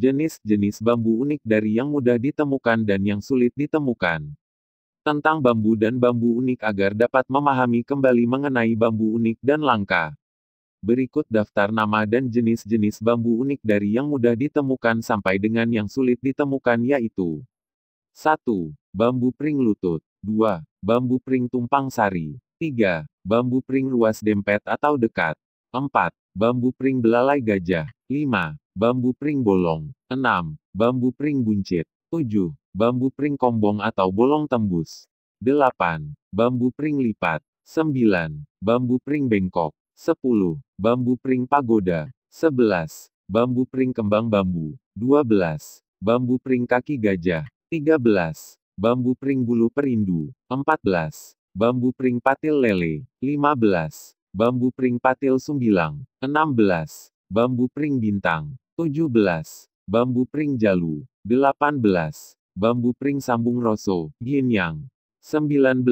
jenis-jenis bambu unik dari yang mudah ditemukan dan yang sulit ditemukan. Tentang bambu dan bambu unik agar dapat memahami kembali mengenai bambu unik dan langka. Berikut daftar nama dan jenis-jenis bambu unik dari yang mudah ditemukan sampai dengan yang sulit ditemukan yaitu 1. Bambu pring lutut 2. Bambu pring tumpang sari 3. Bambu pring luas dempet atau dekat 4. Bambu pring belalai gajah 5. Bambu pring bolong. 6. Bambu pring buncit. 7. Bambu pring kombong atau bolong tembus. 8. Bambu pring lipat. 9. Bambu pring bengkok. 10. Bambu pring pagoda. 11. Bambu pring kembang bambu. 12. Bambu pring kaki gajah. 13. Bambu pring bulu perindu. 14. Bambu pring patil lele. 15. Bambu pring patil sumbilang. 16. Bambu pring bintang. 17. Bambu pring jalu. 18. Bambu pring sambung rosso, yin yang. 19.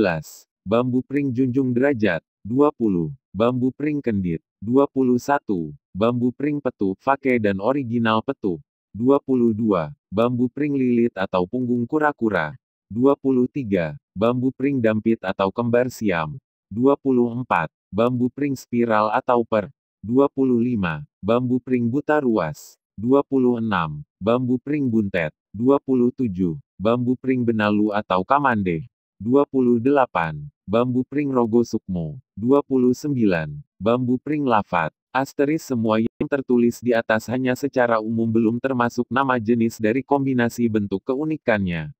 Bambu pring junjung derajat. 20. Bambu pring kendit. 21. Bambu pring petu, fake dan original petu. 22. Bambu pring lilit atau punggung kura-kura. 23. Bambu pring dampit atau kembar siam. 24. Bambu pring spiral atau per. 25. Bambu pring buta ruas. 26. Bambu pring buntet. 27. Bambu pring benalu atau kamande. 28. Bambu pring rogo sukmo. 29. Bambu pring lafat. Asteris semua yang tertulis di atas hanya secara umum belum termasuk nama jenis dari kombinasi bentuk keunikannya.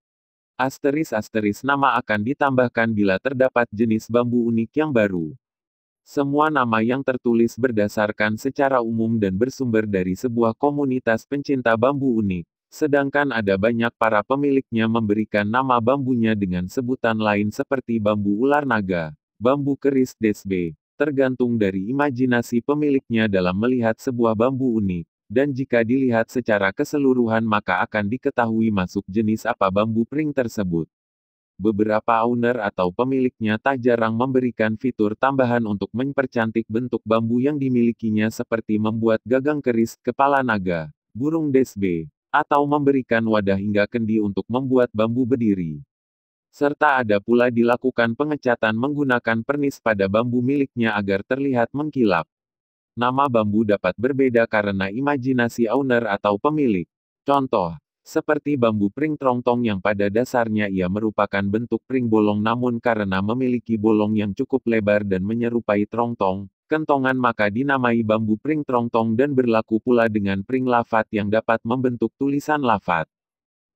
Asteris asteris nama akan ditambahkan bila terdapat jenis bambu unik yang baru. Semua nama yang tertulis berdasarkan secara umum dan bersumber dari sebuah komunitas pencinta bambu unik, sedangkan ada banyak para pemiliknya memberikan nama bambunya dengan sebutan lain seperti bambu ular naga, bambu keris desbe, tergantung dari imajinasi pemiliknya dalam melihat sebuah bambu unik, dan jika dilihat secara keseluruhan maka akan diketahui masuk jenis apa bambu pring tersebut beberapa owner atau pemiliknya tak jarang memberikan fitur tambahan untuk mempercantik bentuk bambu yang dimilikinya seperti membuat gagang keris, kepala naga, burung desbe, atau memberikan wadah hingga kendi untuk membuat bambu berdiri. Serta ada pula dilakukan pengecatan menggunakan pernis pada bambu miliknya agar terlihat mengkilap. Nama bambu dapat berbeda karena imajinasi owner atau pemilik. Contoh, seperti bambu pring trongtong yang pada dasarnya ia merupakan bentuk pring bolong namun karena memiliki bolong yang cukup lebar dan menyerupai trongtong, kentongan maka dinamai bambu pring trongtong dan berlaku pula dengan pring lafat yang dapat membentuk tulisan lafat.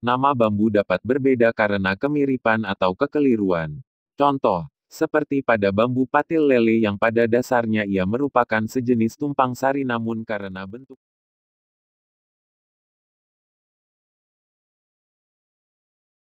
Nama bambu dapat berbeda karena kemiripan atau kekeliruan. Contoh, seperti pada bambu patil lele yang pada dasarnya ia merupakan sejenis tumpang sari namun karena bentuk